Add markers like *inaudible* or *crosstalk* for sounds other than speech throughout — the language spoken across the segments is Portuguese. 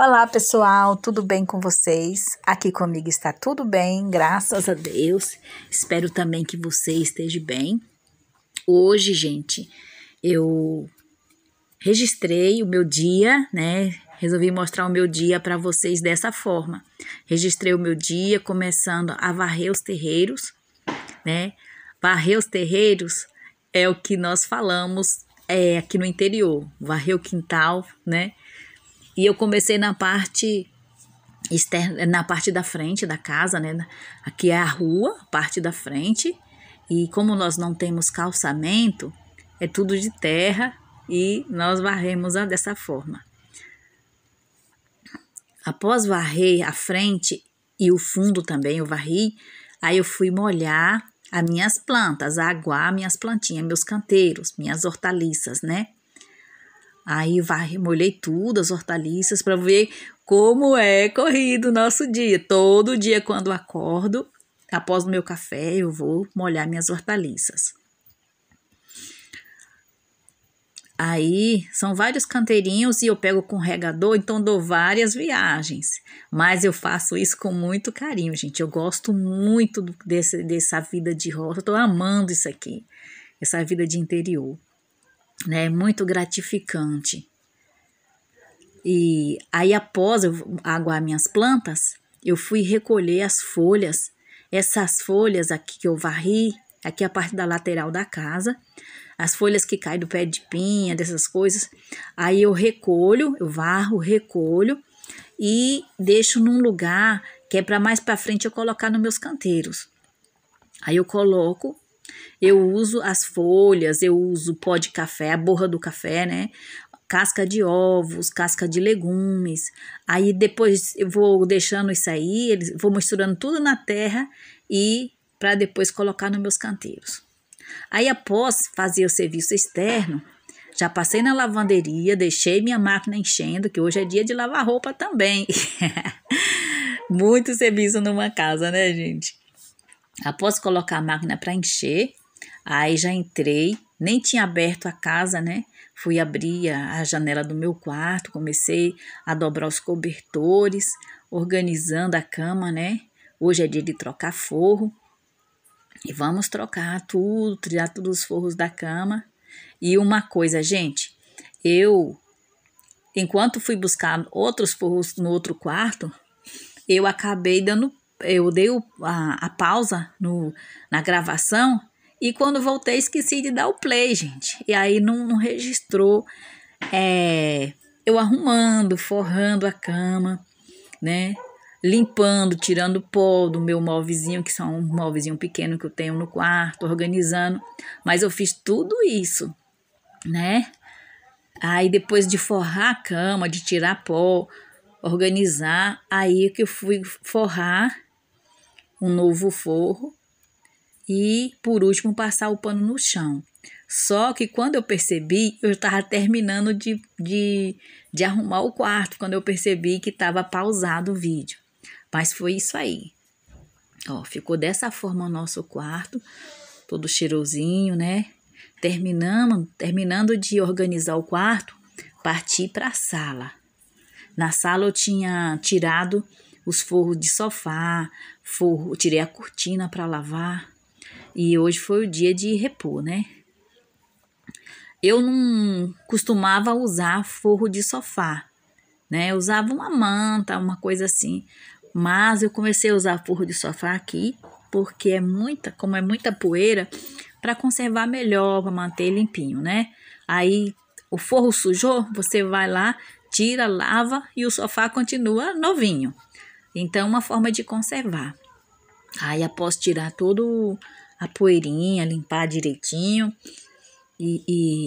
Olá pessoal, tudo bem com vocês? Aqui comigo está tudo bem, graças a Deus. Espero também que você esteja bem. Hoje, gente, eu registrei o meu dia, né? Resolvi mostrar o meu dia para vocês dessa forma. Registrei o meu dia começando a varrer os terreiros, né? Varrer os terreiros é o que nós falamos é, aqui no interior, varrer o quintal, né? E eu comecei na parte externa, na parte da frente da casa, né? Aqui é a rua, parte da frente. E como nós não temos calçamento, é tudo de terra e nós varremos dessa forma. Após varrer a frente e o fundo também eu varri, aí eu fui molhar as minhas plantas, aguar minhas plantinhas, meus canteiros, minhas hortaliças, né? Aí varri, molhei tudo, as hortaliças, para ver como é corrido o nosso dia. Todo dia, quando acordo, após o meu café, eu vou molhar minhas hortaliças. Aí são vários canteirinhos e eu pego com regador, então dou várias viagens. Mas eu faço isso com muito carinho, gente. Eu gosto muito desse, dessa vida de roça, eu tô amando isso aqui, essa vida de interior né? É muito gratificante. E aí após eu aguar minhas plantas, eu fui recolher as folhas, essas folhas aqui que eu varri, aqui é a parte da lateral da casa, as folhas que caem do pé de pinha, dessas coisas. Aí eu recolho, eu varro, recolho e deixo num lugar que é para mais para frente eu colocar nos meus canteiros. Aí eu coloco eu uso as folhas, eu uso pó de café, a borra do café, né? Casca de ovos, casca de legumes. Aí depois eu vou deixando isso aí, vou misturando tudo na terra e para depois colocar nos meus canteiros. Aí após fazer o serviço externo, já passei na lavanderia, deixei minha máquina enchendo, que hoje é dia de lavar roupa também. *laughs* Muito serviço numa casa, né, gente? Após colocar a máquina para encher, aí já entrei, nem tinha aberto a casa, né? Fui abrir a janela do meu quarto, comecei a dobrar os cobertores, organizando a cama, né? Hoje é dia de trocar forro. E vamos trocar tudo, tirar todos os forros da cama. E uma coisa, gente, eu enquanto fui buscar outros forros no outro quarto, eu acabei dando eu dei a, a, pausa no, na gravação e quando voltei esqueci de dar o play, gente. E aí não, não registrou é, eu arrumando, forrando a cama, né? Limpando, tirando pó do meu móvelzinho que são um móvelzinho pequeno que eu tenho no quarto, organizando. Mas eu fiz tudo isso, né? Aí depois de forrar a cama, de tirar pó, organizar, aí que eu fui forrar um novo forro e, por último, passar o pano no chão. Só que quando eu percebi, eu estava terminando de, de, de arrumar o quarto, quando eu percebi que estava pausado o vídeo. Mas foi isso aí. Ó, ficou dessa forma o nosso quarto, todo cheirosinho, né? Terminando, terminando de organizar o quarto, parti para a sala. Na sala eu tinha tirado os forros de sofá, forro, tirei a cortina para lavar. E hoje foi o dia de repor, né? Eu não costumava usar forro de sofá, né? Eu usava uma manta, uma coisa assim. Mas eu comecei a usar forro de sofá aqui, porque é muita, como é muita poeira, para conservar melhor, para manter limpinho, né? Aí o forro sujou, você vai lá, tira, lava e o sofá continua novinho. Então, uma forma de conservar. Aí, após tirar todo a poeirinha, limpar direitinho e,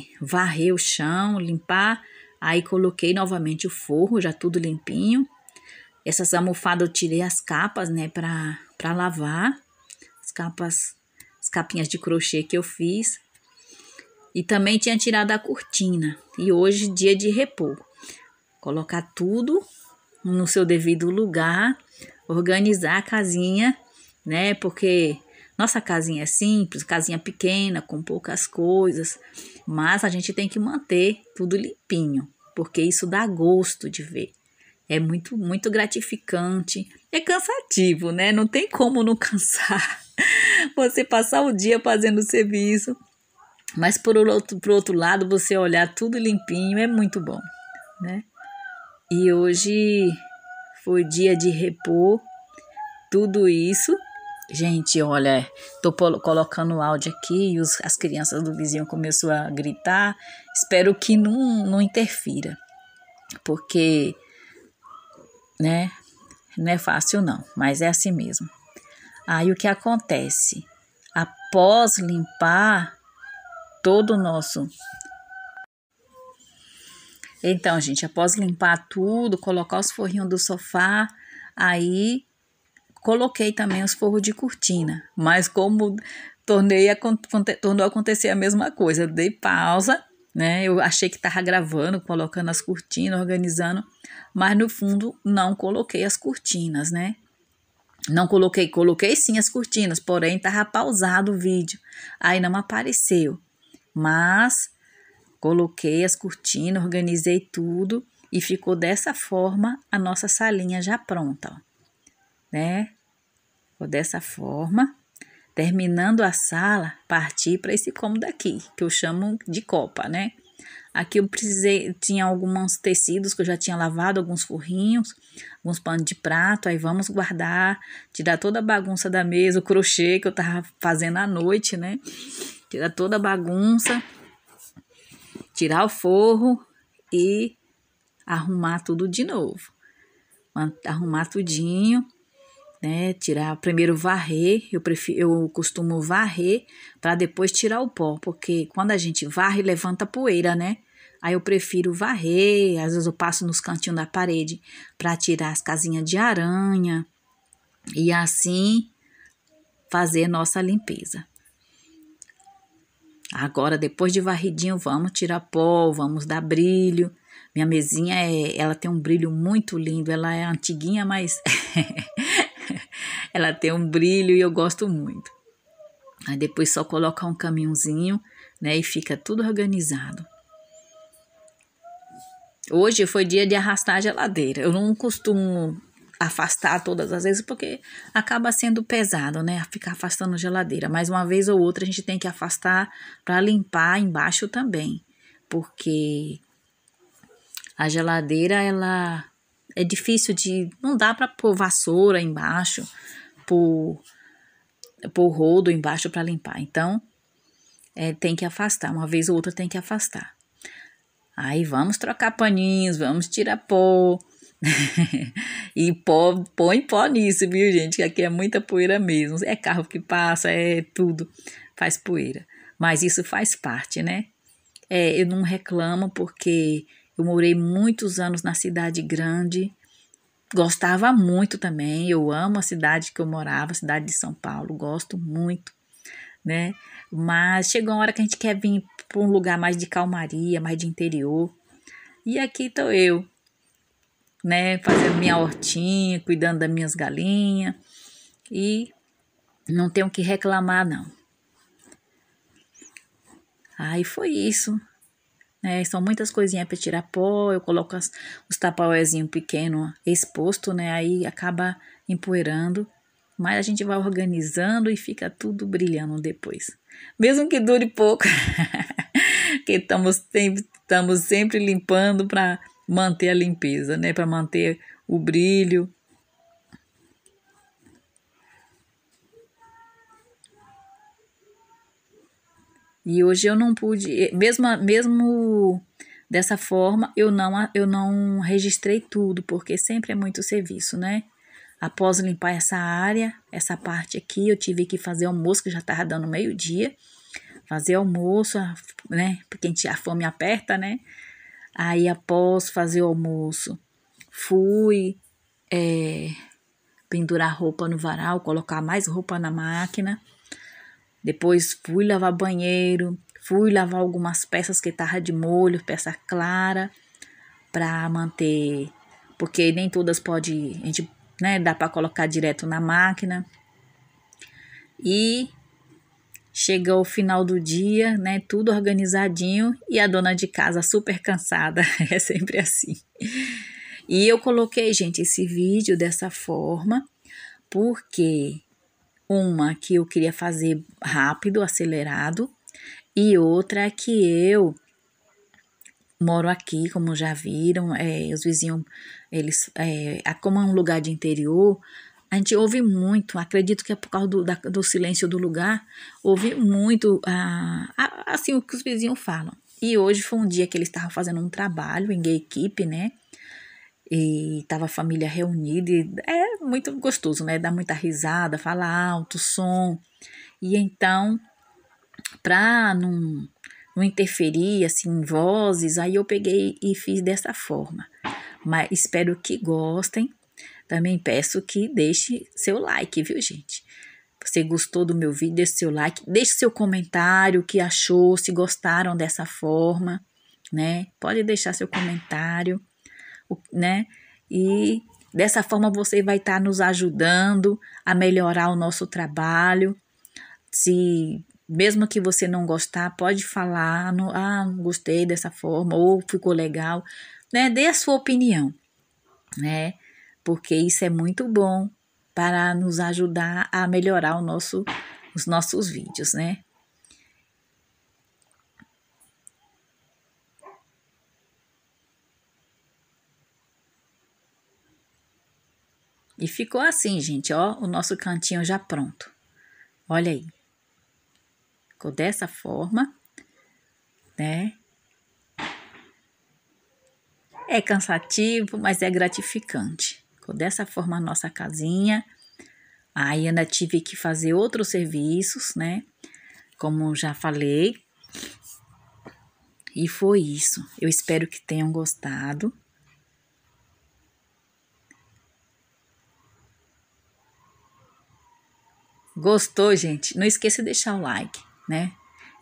e varrer o chão, limpar, aí coloquei novamente o forro, já tudo limpinho. Essas almofadas eu tirei as capas, né, pra, pra lavar. As capas, as capinhas de crochê que eu fiz. E também tinha tirado a cortina. E hoje, dia de repor. Colocar tudo no seu devido lugar, organizar a casinha, né? Porque nossa casinha é simples, casinha pequena, com poucas coisas, mas a gente tem que manter tudo limpinho, porque isso dá gosto de ver. É muito, muito gratificante. É cansativo, né? Não tem como não *laughs* cansar. Você passar o dia fazendo o serviço, mas por outro, por outro lado, você olhar tudo limpinho é muito bom, né? E hoje foi dia de repor tudo isso. Gente, olha, tô colocando o áudio aqui e os, as crianças do vizinho começou a gritar. Espero que não, não interfira, porque, né, não é fácil não, mas é assim mesmo. Aí o que acontece? Após limpar todo o nosso então, gente, após limpar tudo, colocar os forrinhos do sofá, aí coloquei também os forros de cortina. Mas como tornei a, tornou acontecer a mesma coisa, eu dei pausa, né? Eu achei que estava gravando, colocando as cortinas, organizando, mas no fundo não coloquei as cortinas, né? Não coloquei, coloquei sim as cortinas, porém estava pausado o vídeo. Aí não apareceu. Mas Coloquei as cortinas, organizei tudo e ficou dessa forma a nossa salinha já pronta, ó. né? Ficou dessa forma. Terminando a sala, parti para esse cômodo aqui, que eu chamo de copa, né? Aqui eu precisei, tinha alguns tecidos que eu já tinha lavado, alguns forrinhos, alguns panos de prato, aí vamos guardar, tirar toda a bagunça da mesa, o crochê que eu tava fazendo à noite, né? Tirar toda a bagunça tirar o forro e arrumar tudo de novo. Arrumar tudinho, né? Tirar, primeiro varrer, eu, prefiro, eu costumo varrer para depois tirar o pó, porque quando a gente varre, levanta poeira, né? Aí eu prefiro varrer, às vezes eu passo nos cantinhos da parede para tirar as casinhas de aranha e assim fazer nossa limpeza. Agora, depois de varridinho, vamos tirar pó, vamos dar brilho. Minha mesinha, é, ela tem um brilho muito lindo. Ela é antiguinha, mas *laughs* ela tem um brilho e eu gosto muito. Aí depois só colocar um caminhãozinho, né? E fica tudo organizado. Hoje foi dia de arrastar a geladeira. Eu não costumo afastar todas as vezes, porque acaba sendo pesado, né? Ficar afastando geladeira. Mas uma vez ou outra a gente tem que afastar para limpar embaixo também, porque a geladeira ela é difícil de, não dá para pôr vassoura embaixo, pôr, pôr rodo embaixo para limpar. Então é, tem que afastar, uma vez ou outra tem que afastar. Aí vamos trocar paninhos, vamos tirar pó, *laughs* e pó, põe pó nisso, viu, gente? aqui é muita poeira mesmo. É carro que passa, é tudo, faz poeira. Mas isso faz parte, né? É, eu não reclamo porque eu morei muitos anos na cidade grande. Gostava muito também. Eu amo a cidade que eu morava, a cidade de São Paulo. Gosto muito, né? Mas chegou uma hora que a gente quer vir para um lugar mais de calmaria, mais de interior. E aqui estou eu, né, fazendo minha hortinha, cuidando das minhas galinhas e não tenho que reclamar não. Aí foi isso. Né? São muitas coisinhas para tirar pó, eu coloco as, os tapauezinhos pequenos exposto, né? Aí acaba empoeirando, mas a gente vai organizando e fica tudo brilhando depois. Mesmo que dure pouco, porque *laughs* estamos sempre, estamos sempre limpando para manter a limpeza, né? Para manter o brilho. E hoje eu não pude, mesmo, mesmo dessa forma, eu não, eu não registrei tudo, porque sempre é muito serviço, né? Após limpar essa área, essa parte aqui, eu tive que fazer almoço, que já estava dando meio-dia. Fazer almoço, né? Porque a fome aperta, né? Aí, após fazer o almoço, fui é, pendurar roupa no varal, colocar mais roupa na máquina. Depois fui lavar banheiro, fui lavar algumas peças que tava de molho, peça clara, para manter, porque nem todas pode, a gente, né, dá para colocar direto na máquina. E Chega o final do dia, né? Tudo organizadinho e a dona de casa super cansada. *laughs* É sempre assim. E eu coloquei, gente, esse vídeo dessa forma, porque uma que eu queria fazer rápido, acelerado, e outra que eu moro aqui, como já viram, é, os vizinhos, eles, é, como é um lugar de interior, a gente ouve muito, acredito que é por causa do, da, do silêncio do lugar, ouve muito ah, assim o que os vizinhos falam. E hoje foi um dia que eles estavam fazendo um trabalho em gay equipe, né? E estava a família reunida, e é muito gostoso, né? Dá muita risada, fala alto, som. E então, para não, não interferir assim em vozes, aí eu peguei e fiz dessa forma. Mas espero que gostem. Também peço que deixe seu like, viu, gente? Você gostou do meu vídeo, deixe seu like, deixe seu comentário, o que achou, se gostaram dessa forma, né? Pode deixar seu comentário, né? E dessa forma você vai estar tá nos ajudando a melhorar o nosso trabalho. Se mesmo que você não gostar, pode falar, no, ah, gostei dessa forma ou ficou legal, né? Dê a sua opinião, né? porque isso é muito bom para nos ajudar a melhorar o nosso, os nossos vídeos, né? E ficou assim, gente, ó, o nosso cantinho já pronto. Olha aí. Ficou dessa forma, né? É cansativo, mas é gratificante. Ficou dessa forma a nossa casinha. Aí ainda tive que fazer outros serviços, né? Como já falei. E foi isso. Eu espero que tenham gostado. Gostou, gente? Não esqueça de deixar o like, né?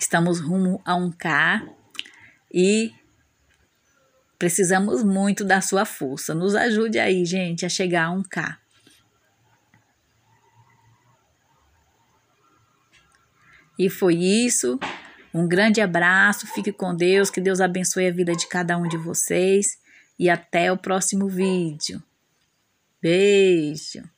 Estamos rumo a 1K e Precisamos muito da sua força. Nos ajude aí, gente, a chegar a 1K. E foi isso. Um grande abraço, fique com Deus, que Deus abençoe a vida de cada um de vocês e até o próximo vídeo. Beijo!